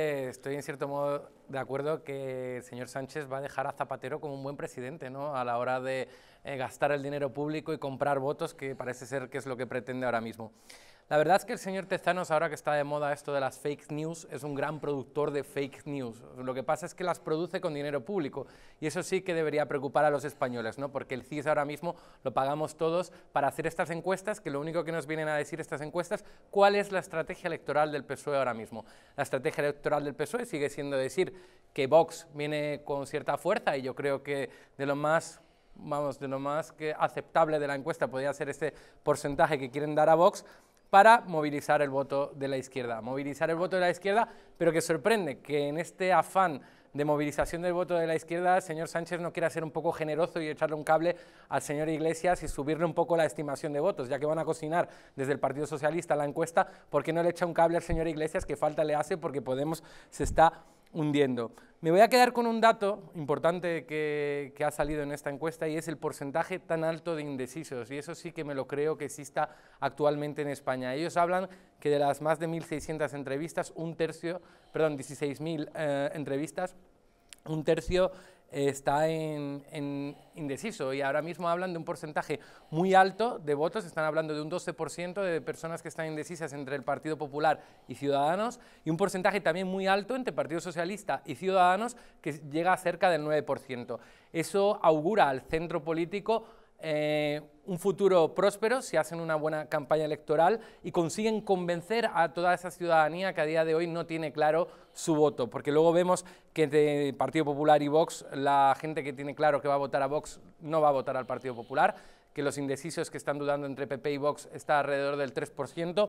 Eh, estoy en cierto modo de acuerdo que el señor Sánchez va a dejar a Zapatero como un buen presidente, ¿no? A la hora de eh, gastar el dinero público y comprar votos, que parece ser que es lo que pretende ahora mismo. La verdad es que el señor Tezanos, ahora que está de moda esto de las fake news, es un gran productor de fake news. Lo que pasa es que las produce con dinero público y eso sí que debería preocupar a los españoles, ¿no? porque el CIS ahora mismo lo pagamos todos para hacer estas encuestas, que lo único que nos vienen a decir estas encuestas, cuál es la estrategia electoral del PSOE ahora mismo. La estrategia electoral del PSOE sigue siendo decir que Vox viene con cierta fuerza y yo creo que de lo más vamos, de lo más que aceptable de la encuesta podría ser este porcentaje que quieren dar a Vox, para movilizar el voto de la izquierda. Movilizar el voto de la izquierda, pero que sorprende que en este afán de movilización del voto de la izquierda, el señor Sánchez no quiera ser un poco generoso y echarle un cable al señor Iglesias y subirle un poco la estimación de votos, ya que van a cocinar desde el Partido Socialista la encuesta, ¿por qué no le echa un cable al señor Iglesias que falta le hace? Porque Podemos se está hundiendo. Me voy a quedar con un dato importante que, ha salido en esta encuesta y es el porcentaje tan alto de indecisos. Y eso sí que me lo creo que exista actualmente en España. Ellos hablan que de las más de 1.600 entrevistas, un tercio, perdón, 16.000 eh, entrevistas, un tercio eh, está en, indeciso y ahora mismo hablan de un porcentaje muy alto de votos, están hablando de un 12% de personas que están indecisas entre el Partido Popular y Ciudadanos y un porcentaje también muy alto entre Partido Socialista y Ciudadanos que llega a cerca del 9%. Eso augura al centro político eh, un futuro próspero si hacen una buena campaña electoral y consiguen convencer a toda esa ciudadanía que a día de hoy no tiene claro su voto. Porque luego vemos que entre Partido Popular y Vox, la gente que tiene claro que va a votar a Vox no va a votar al Partido Popular que los indecisos que están dudando entre PP y Vox está alrededor del 3%,